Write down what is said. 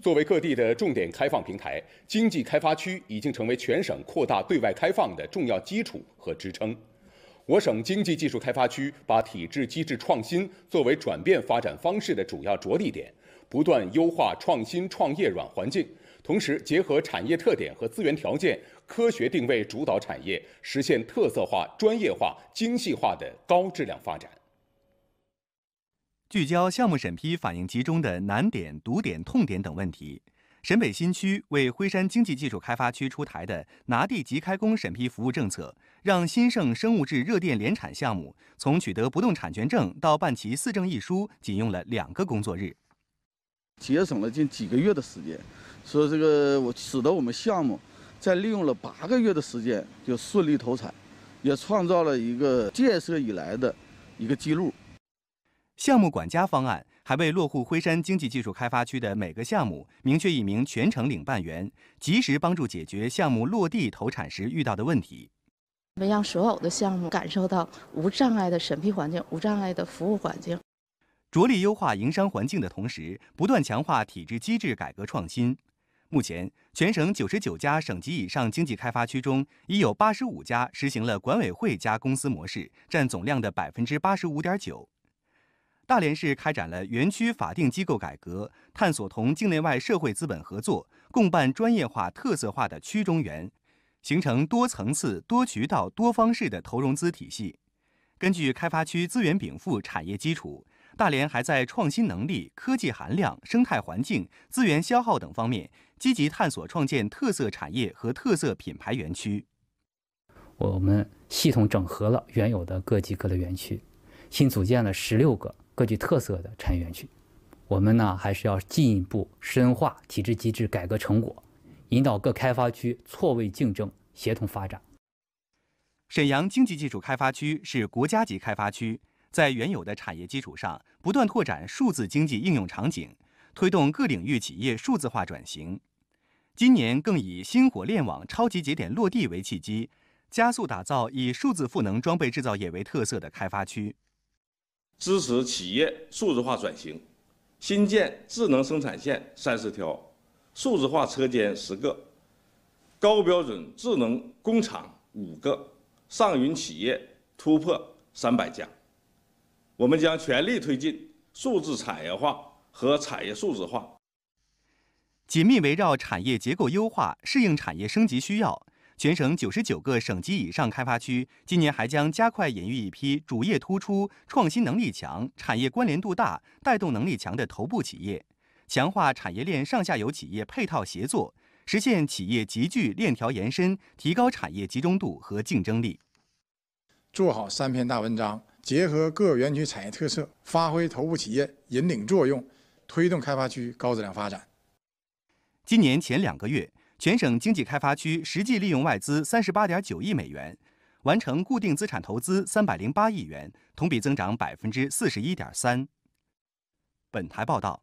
作为各地的重点开放平台，经济开发区已经成为全省扩大对外开放的重要基础和支撑。我省经济技术开发区把体制机制创新作为转变发展方式的主要着力点，不断优化创新创业软环境，同时结合产业特点和资源条件，科学定位主导产业，实现特色化、专业化、精细化的高质量发展。聚焦项目审批反映集中的难点、堵点、痛点等问题，沈北新区为辉山经济技术开发区出台的“拿地即开工”审批服务政策，让新盛生物质热电联产项目从取得不动产权证到办齐四证一书，仅用了两个工作日，节省了近几个月的时间。说这个，我使得我们项目在利用了八个月的时间就顺利投产，也创造了一个建设以来的一个记录。项目管家方案还为落户辉山经济技术开发区的每个项目明确一名全程领办员，及时帮助解决项目落地投产时遇到的问题。让所有的项目感受到无障碍的审批环境、无障碍的服务环境。着力优化营商环境的同时，不断强化体制机制改革创新。目前，全省九十九家省级以上经济开发区中，已有八十五家实行了管委会加公司模式，占总量的百分之八十五点九。大连市开展了园区法定机构改革，探索同境内外社会资本合作，共办专业化、特色化的区中园，形成多层次、多渠道、多方式的投融资体系。根据开发区资源禀赋、产业基础，大连还在创新能力、科技含量、生态环境、资源消耗等方面积极探索，创建特色产业和特色品牌园区。我们系统整合了原有的各级各类园区，新组建了十六个。各具特色的产业园区，我们呢还是要进一步深化体制机制改革成果，引导各开发区错位竞争、协同发展。沈阳经济技术开发区是国家级开发区，在原有的产业基础上，不断拓展数字经济应用场景，推动各领域企业数字化转型。今年更以星火链网超级节点落地为契机，加速打造以数字赋能装备制造业为特色的开发区。支持企业数字化转型，新建智能生产线三十条，数字化车间十个，高标准智能工厂五个，上云企业突破三百家。我们将全力推进数字产业化和产业数字化，紧密围绕产业结构优化，适应产业升级需要。全省九十九个省级以上开发区今年还将加快引入一批主业突出、创新能力强、产业关联度大、带动能力强的头部企业，强化产业链上下游企业配套协作，实现企业集聚、链条延伸，提高产业集中度和竞争力。做好三篇大文章，结合各园区产业特色，发挥头部企业引领作用，推动开发区高质量发展。今年前两个月。全省经济开发区实际利用外资三十八点九亿美元，完成固定资产投资三百零八亿元，同比增长百分之四十一点三。本台报道。